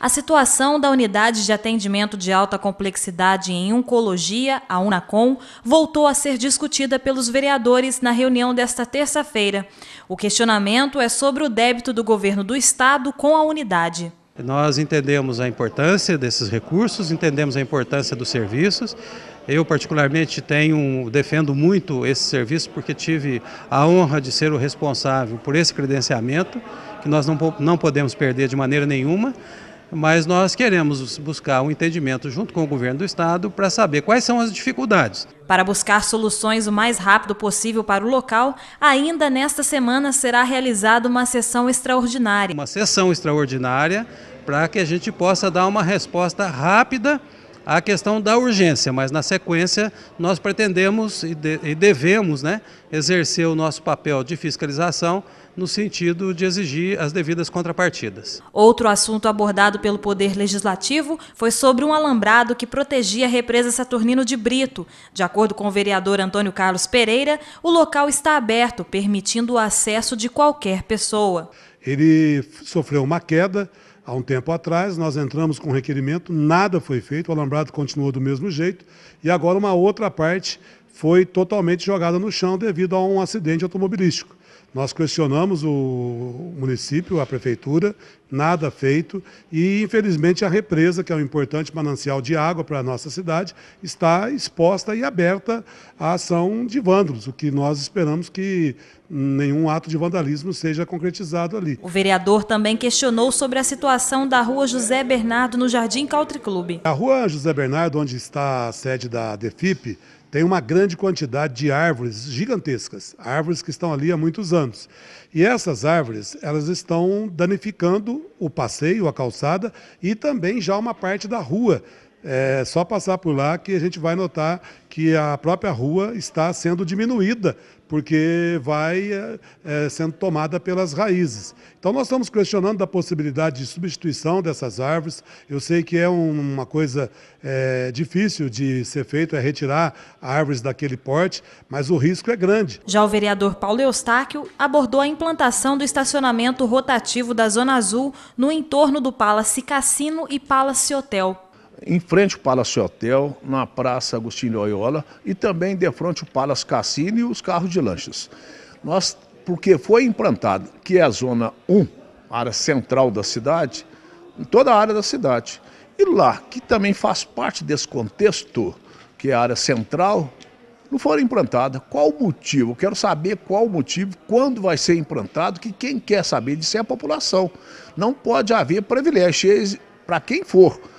A situação da unidade de atendimento de alta complexidade em oncologia, a Unacom, voltou a ser discutida pelos vereadores na reunião desta terça-feira. O questionamento é sobre o débito do governo do estado com a unidade. Nós entendemos a importância desses recursos, entendemos a importância dos serviços. Eu particularmente tenho, defendo muito esse serviço porque tive a honra de ser o responsável por esse credenciamento, que nós não, não podemos perder de maneira nenhuma mas nós queremos buscar um entendimento junto com o governo do estado para saber quais são as dificuldades. Para buscar soluções o mais rápido possível para o local, ainda nesta semana será realizada uma sessão extraordinária. Uma sessão extraordinária para que a gente possa dar uma resposta rápida à questão da urgência, mas na sequência nós pretendemos e devemos né, exercer o nosso papel de fiscalização no sentido de exigir as devidas contrapartidas. Outro assunto abordado pelo Poder Legislativo foi sobre um alambrado que protegia a represa Saturnino de Brito. De acordo com o vereador Antônio Carlos Pereira, o local está aberto, permitindo o acesso de qualquer pessoa. Ele sofreu uma queda há um tempo atrás, nós entramos com requerimento, nada foi feito, o alambrado continuou do mesmo jeito, e agora uma outra parte foi totalmente jogada no chão devido a um acidente automobilístico. Nós questionamos o município, a prefeitura, nada feito e, infelizmente, a represa, que é um importante manancial de água para a nossa cidade, está exposta e aberta à ação de vândalos, o que nós esperamos que nenhum ato de vandalismo seja concretizado ali. O vereador também questionou sobre a situação da rua José Bernardo no Jardim Country Clube. A rua José Bernardo, onde está a sede da DEFIP, tem uma grande quantidade de árvores gigantescas, árvores que estão ali há muitos anos. E essas árvores, elas estão danificando o passeio, a calçada e também já uma parte da rua é só passar por lá que a gente vai notar que a própria rua está sendo diminuída, porque vai é, é sendo tomada pelas raízes. Então, nós estamos questionando da possibilidade de substituição dessas árvores. Eu sei que é uma coisa é, difícil de ser feito, é retirar árvores daquele porte, mas o risco é grande. Já o vereador Paulo Eustáquio abordou a implantação do estacionamento rotativo da Zona Azul no entorno do Palace Cassino e Palace Hotel em frente ao Palace Hotel, na Praça Agostinho de Loyola e também de frente ao Palace Cassino e os carros de lanchas. Nós, porque foi implantado que é a zona 1, a área central da cidade, em toda a área da cidade. E lá, que também faz parte desse contexto, que é a área central, não foram implantadas. Qual o motivo? Eu quero saber qual o motivo, quando vai ser implantado, que quem quer saber disso é a população. Não pode haver privilégios para quem for.